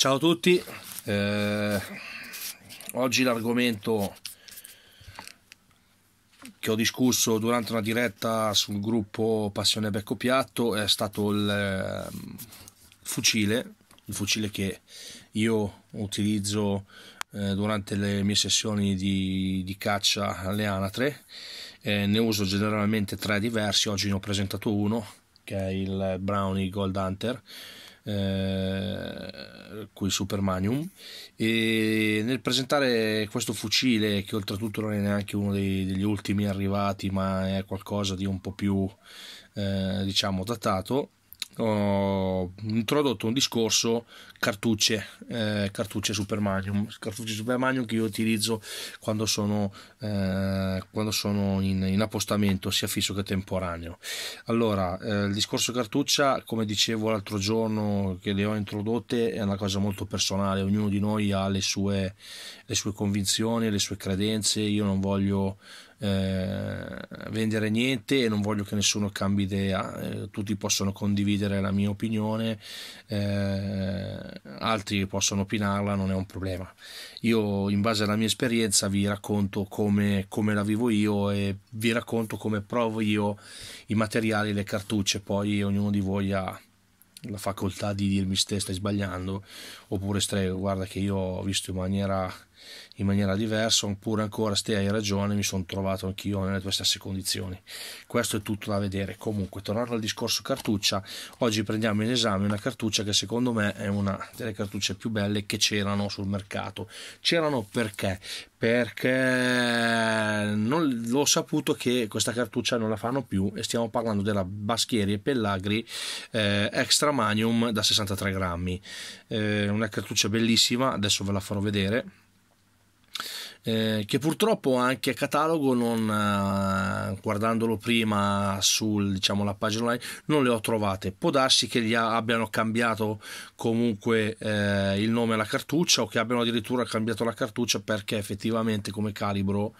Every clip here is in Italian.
Ciao a tutti, eh, oggi l'argomento che ho discusso durante una diretta sul gruppo Passione Becco Piatto è stato il eh, fucile, il fucile che io utilizzo eh, durante le mie sessioni di, di caccia alle anatre, eh, ne uso generalmente tre diversi, oggi ne ho presentato uno che è il Brownie Gold Hunter eh, qui Super Manium e nel presentare questo fucile che oltretutto non è neanche uno dei, degli ultimi arrivati ma è qualcosa di un po' più eh, diciamo datato ho introdotto un discorso cartucce, eh, cartucce Super Magnum, cartucce Super Magnum che io utilizzo quando sono, eh, quando sono in, in, appostamento sia fisso che temporaneo. Allora, eh, il discorso cartuccia, come dicevo l'altro giorno che le ho introdotte, è una cosa molto personale, ognuno di noi ha le sue, le sue convinzioni, le sue credenze, io non voglio eh, vendere niente e non voglio che nessuno cambi idea, eh, tutti possono condividere la mia opinione, eh, altri possono opinarla, non è un problema. Io in base alla mia esperienza vi racconto come, come la vivo io e vi racconto come provo io i materiali, le cartucce, poi ognuno di voi ha la facoltà di dirmi se stai sbagliando oppure stai, guarda che io ho visto in maniera in maniera diversa, oppure ancora stai hai ragione, mi sono trovato anch'io nelle tue stesse condizioni. Questo è tutto da vedere. Comunque, tornando al discorso cartuccia, oggi prendiamo in esame una cartuccia che secondo me è una delle cartucce più belle che c'erano sul mercato. C'erano perché? Perché non l'ho saputo che questa cartuccia non la fanno più e stiamo parlando della Baschieri e Pellagri eh, Extra Manium da 63 grammi. Eh, una cartuccia bellissima, adesso ve la farò vedere eh, che purtroppo anche a catalogo, non, eh, guardandolo prima sulla diciamo, pagina online, non le ho trovate. Può darsi che gli abbiano cambiato comunque eh, il nome alla cartuccia o che abbiano addirittura cambiato la cartuccia perché effettivamente come calibro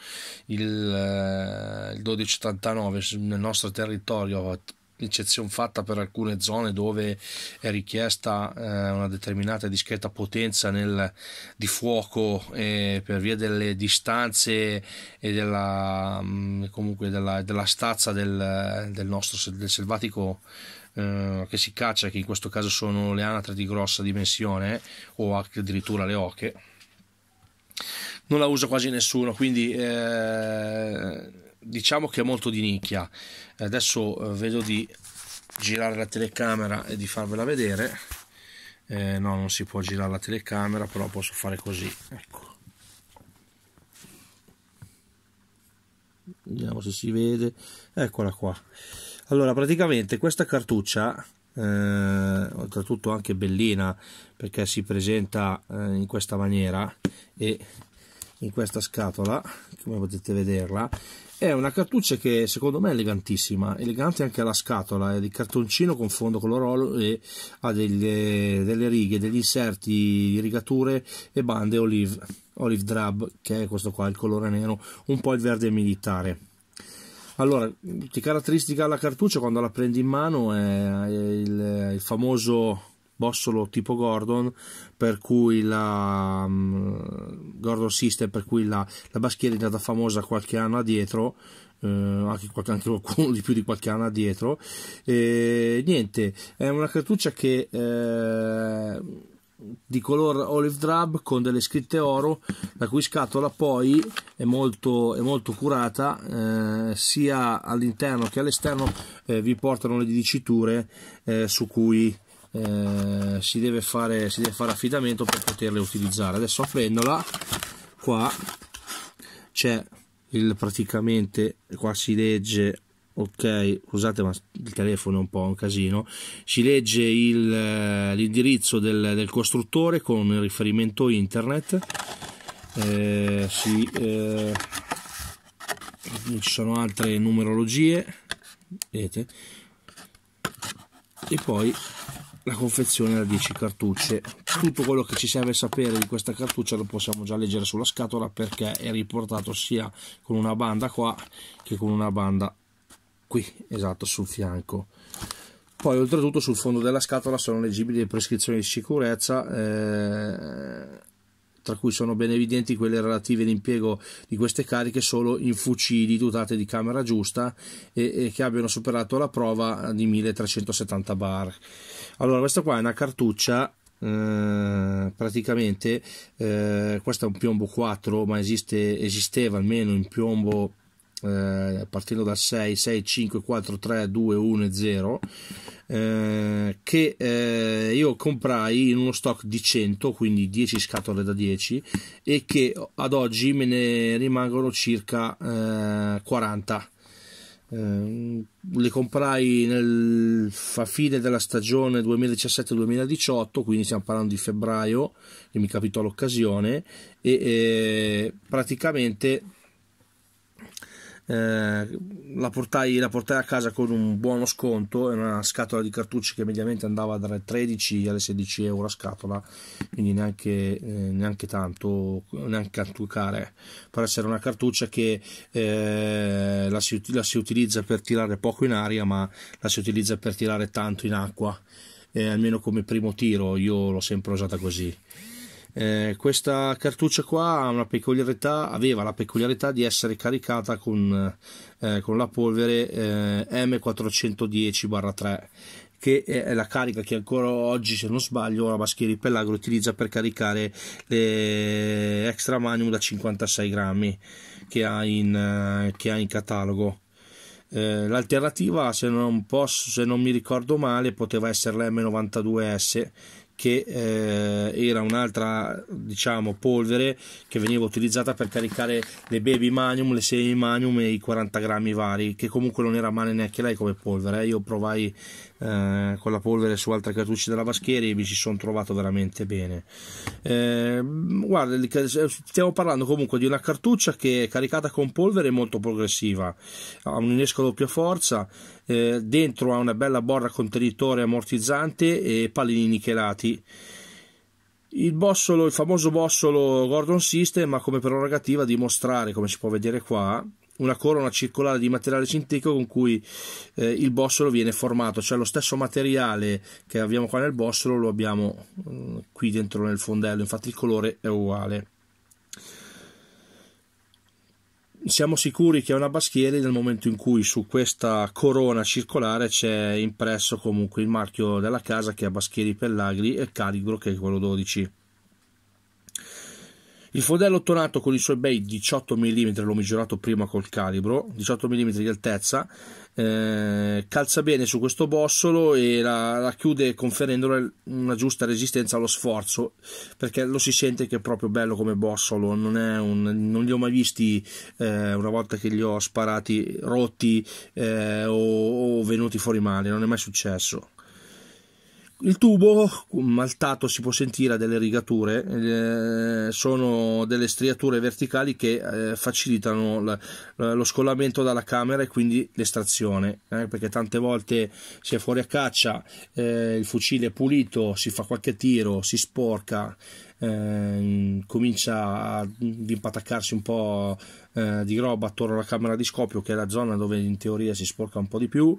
il, eh, il 1289 nel nostro territorio eccezione fatta per alcune zone dove è richiesta eh, una determinata e discreta potenza nel, di fuoco eh, per via delle distanze e della, mm, comunque della, della stazza del, del nostro del selvatico eh, che si caccia, che in questo caso sono le anatre di grossa dimensione o addirittura le oche. Non la usa quasi nessuno, quindi eh, diciamo che è molto di nicchia. Eh, adesso eh, vedo di girare la telecamera e di farvela vedere. Eh, no, non si può girare la telecamera, però posso fare così. Ecco. Vediamo se si vede. Eccola qua. Allora, praticamente questa cartuccia eh, oltretutto anche bellina perché si presenta eh, in questa maniera e in questa scatola come potete vederla è una cartuccia che secondo me è elegantissima, elegante anche la scatola, è eh, di cartoncino con fondo colorolo e ha delle, delle righe, degli inserti, rigature e bande olive, olive drab, che è questo qua, il colore nero, un po' il verde militare. Allora, che caratteristica ha la cartuccia quando la prendi in mano è il, il famoso bossolo tipo Gordon, per cui la um, Gordon System, per cui la, la baschiera è diventata famosa qualche anno addietro. Eh, anche, qualche, anche qualcuno di più di qualche anno addietro e, niente è una cartuccia che eh, di color olive drab con delle scritte oro la cui scatola poi è molto, è molto curata eh, sia all'interno che all'esterno eh, vi portano le diciture eh, su cui eh, si, deve fare, si deve fare affidamento per poterle utilizzare adesso aprendola qua c'è il praticamente qua si legge ok scusate ma il telefono è un po' un casino si legge eh, l'indirizzo del, del, costruttore con il riferimento internet eh, si, eh, ci sono altre numerologie vedete e poi la confezione da 10 cartucce tutto quello che ci serve sapere di questa cartuccia lo possiamo già leggere sulla scatola perché è riportato sia con una banda qua che con una banda qui esatto sul fianco poi oltretutto sul fondo della scatola sono leggibili le prescrizioni di sicurezza eh, tra cui sono ben evidenti quelle relative all'impiego di queste cariche solo in fucili dotate di camera giusta e, e, che abbiano superato la prova di 1370 bar. Allora, questa qua è una cartuccia. Eh, praticamente eh, questo è un piombo 4 ma esiste, esisteva almeno in piombo eh, partendo dal 6, 6, 5, 4, 3, 2, 1 0, che eh, io comprai in uno stock di 100, quindi 10 scatole da 10, e che ad oggi me ne rimangono circa 40. Eh, eh, le comprai nel, a fine della stagione 2017-2018, quindi stiamo parlando di febbraio, che mi capitò l'occasione, e eh, praticamente eh, la, portai, la, portai, a casa con un buono sconto e una scatola di cartucce che mediamente andava dalle 13 alle 16 euro a scatola quindi neanche, eh, neanche tanto neanche tanto care per essere una cartuccia che eh, la, si, la si utilizza per tirare poco in aria ma la si utilizza per tirare tanto in acqua eh, almeno come primo tiro io l'ho sempre usata così eh, questa cartuccia qua ha una peculiarità, aveva la peculiarità di essere caricata con, eh, con la polvere eh, M410-3 che è la carica che ancora oggi, se non sbaglio, la Baschieri Pellagro utilizza per caricare le extra manium da 56 grammi che ha in, eh, che ha in catalogo. Eh, l'alternativa, se non, posso, se non mi ricordo male, poteva essere la m 92 s che eh, era un'altra diciamo polvere che veniva utilizzata per caricare le baby manium, le semi manium e i 40 grammi vari, che comunque non era male neanche lei come polvere. Eh. Io provai eh, con la polvere su altre cartucce della Vascheri e mi ci sono trovato veramente bene. Eh, guarda, stiamo parlando comunque di una cartuccia che è caricata con polvere molto progressiva, ha un innesco a doppia forza eh, dentro ha una bella borra contenitore ammortizzante e pallini nichelati. Il bossolo, il famoso bossolo Gordon System ha come prerogativa di mostrare, come si può vedere qua, una corona circolare di materiale sintetico con cui eh, il bossolo viene formato, cioè lo stesso materiale che abbiamo qua nel bossolo lo abbiamo eh, qui dentro nel fondello, infatti il colore è uguale siamo sicuri che è una Baschieri nel momento in cui su questa corona circolare c'è impresso comunque il marchio della casa che è Baschieri Pellagri e Caligro che è quello 12. Il fodello ottonato con i suoi bei 18 mm, l'ho misurato prima col calibro, 18 mm di altezza, eh, calza bene su questo bossolo e la, la chiude conferendole una giusta resistenza allo sforzo, perché lo si sente che è proprio bello come bossolo, non, un, non li ho mai visti eh, una volta che li ho sparati rotti eh, o, o venuti fuori male, non è mai successo. Il tubo maltato si può sentire a delle rigature, eh, sono delle striature verticali che eh, facilitano la, lo scollamento dalla camera e quindi l'estrazione, eh, perché tante volte si è fuori a caccia, eh, il fucile è pulito, si fa qualche tiro, si sporca, Ehm, comincia ad impataccarsi un po' eh, di roba attorno alla camera di scopio, che è la zona dove in teoria si sporca un po' di più.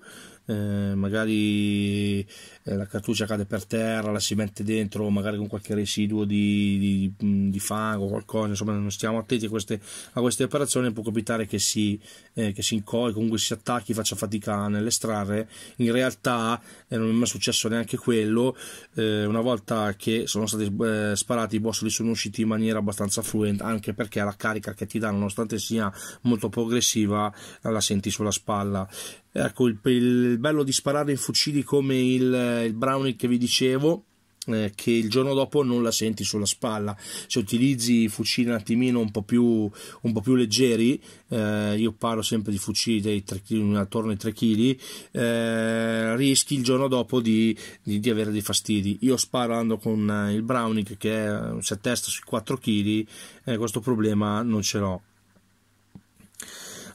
Eh, magari eh, la cartuccia cade per terra, la si mette dentro, magari con qualche residuo di, di, di fango, qualcosa. Insomma, non stiamo attenti a queste, a queste operazioni. Può capitare che si, eh, si incoli, comunque si attacchi, faccia fatica nell'estrarre. In realtà eh, non è mai successo neanche quello. una volta che sono stati sparati i boss li sono usciti in maniera abbastanza fluente anche perché la carica che ti dà nonostante sia molto progressiva la senti sulla spalla ecco il, il bello di sparare in fucili come il, il Browning che vi dicevo eh, che il giorno dopo non la senti sulla spalla. Se utilizzi fucili un attimino un po' più, un po più leggeri, eh, io parlo sempre di fucili dei 3 kg, attorno ai 3 kg, eh, rischi il giorno dopo di, di, di, avere dei fastidi. Io sparo ando con eh, il Browning che è un set sui 4 kg, questo problema non ce l'ho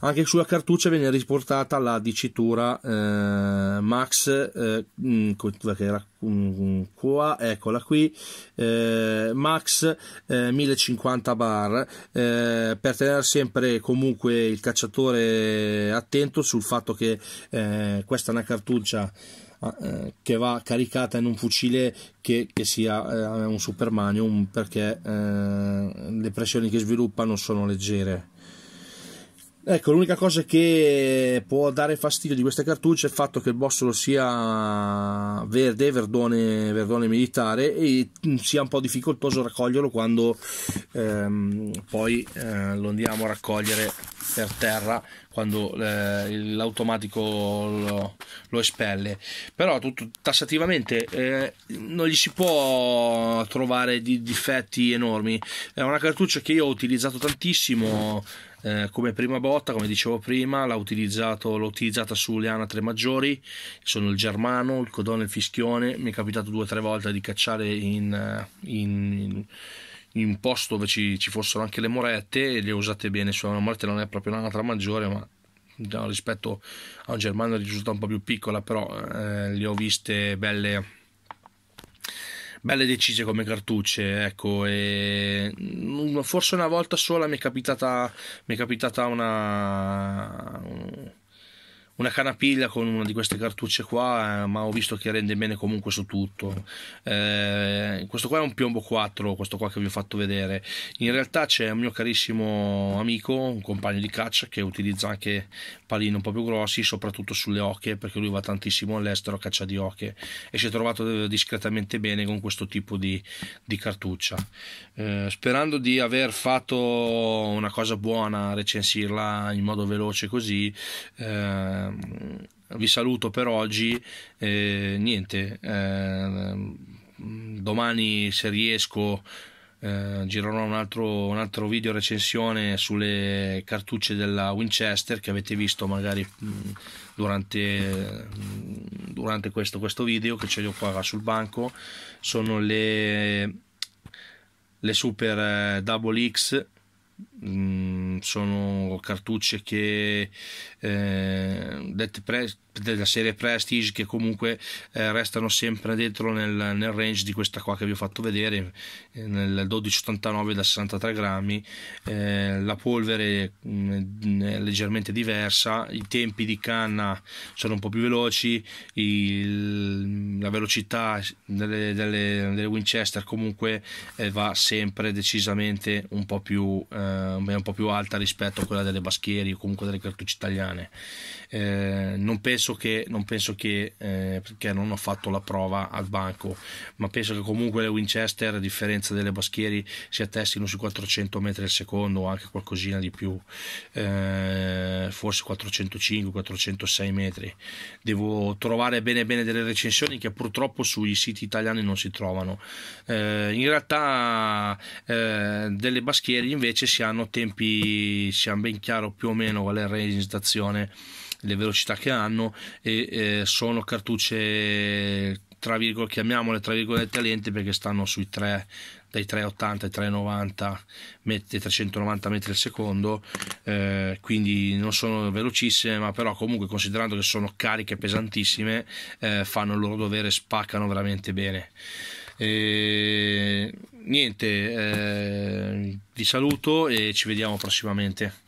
anche sulla cartuccia viene riportata la dicitura eh, Max, eh, mm, che era mm, mm, qua, eccola qui, eh, Max 1050 eh, bar, eh, per tenere sempre comunque il cacciatore attento sul fatto che eh, questa è una cartuccia ah, che va caricata in un fucile che, che sia un Super Manium perché le pressioni che sviluppano sono leggere Ecco, l'unica cosa che può dare fastidio di queste cartucce è il fatto che il bossolo sia verde, verdone, verdone militare e sia un po' difficoltoso raccoglierlo quando ehm, poi eh, lo andiamo a raccogliere per terra quando eh, l'automatico lo, lo, espelle però tutto tassativamente eh, non gli si può trovare di difetti enormi è una cartuccia che io ho utilizzato tantissimo eh, come prima botta, come dicevo prima, l'ho, utilizzata sulle anatre maggiori, sono il germano, il codone, il fischione, mi è capitato due o tre volte di cacciare in, eh, in, in un posto dove ci, ci, fossero anche le morette e le usate bene, insomma la morette non è proprio un'anatra maggiore ma no, rispetto a un germano è risultata un po' più piccola però eh, le ho viste belle belle decise come cartucce, ecco, e forse una volta sola mi è capitata, mi è capitata una una canapiglia con una di queste cartucce qua, eh, ma ho visto che rende bene comunque su tutto. Eh, questo qua è un piombo 4, questo qua che vi ho fatto vedere. In realtà c'è un mio carissimo amico, un compagno di caccia che utilizza anche palini un po' più grossi, soprattutto sulle oche, perché lui va tantissimo all'estero a caccia di oche e si è trovato eh, discretamente bene con questo tipo di, di cartuccia. Eh, sperando di aver fatto una cosa buona, recensirla in modo veloce così. Eh, Ehm, vi saluto per oggi. niente, ehm, domani se riesco. Uh, girerò un altro, un altro, video recensione sulle cartucce della Winchester che avete visto magari mh, durante, mh, durante questo, questo, video che ce li ho qua sul banco sono le, le Super eh, Double X Mm, sono cartucce che eh, pre- della serie Prestige che comunque eh, restano sempre dentro nel, nel, range di questa qua che vi ho fatto vedere eh, nel 1289 da 63 grammi eh, la polvere mh, mm, è leggermente diversa i tempi di canna sono un po' più veloci il, la velocità delle, delle, delle Winchester comunque eh, va sempre decisamente un po' più eh, eh, è un po' più alta rispetto a quella delle Baschieri o comunque delle cartucce italiane. Eh, non penso che, non penso che eh, perché non ho fatto la prova al banco, ma penso che comunque le Winchester, a differenza delle Baschieri, si attestino sui 400 metri al secondo o anche qualcosina di più, eh, forse 405-406 metri. Devo trovare bene bene delle recensioni che purtroppo sui siti italiani non si trovano. Eh, in realtà eh, delle Baschieri invece si hanno hanno tempi, siamo ben chiaro più o meno qual è il range stazione, le velocità che hanno e eh, sono cartucce tra virgolette, chiamiamole tra virgolette lente perché stanno sui 3 dai 380 ai 390 metri, 390 metri al secondo eh, quindi non sono velocissime ma però comunque considerando che sono cariche pesantissime eh, fanno il loro dovere spaccano veramente bene e niente, eh, vi saluto e ci vediamo prossimamente.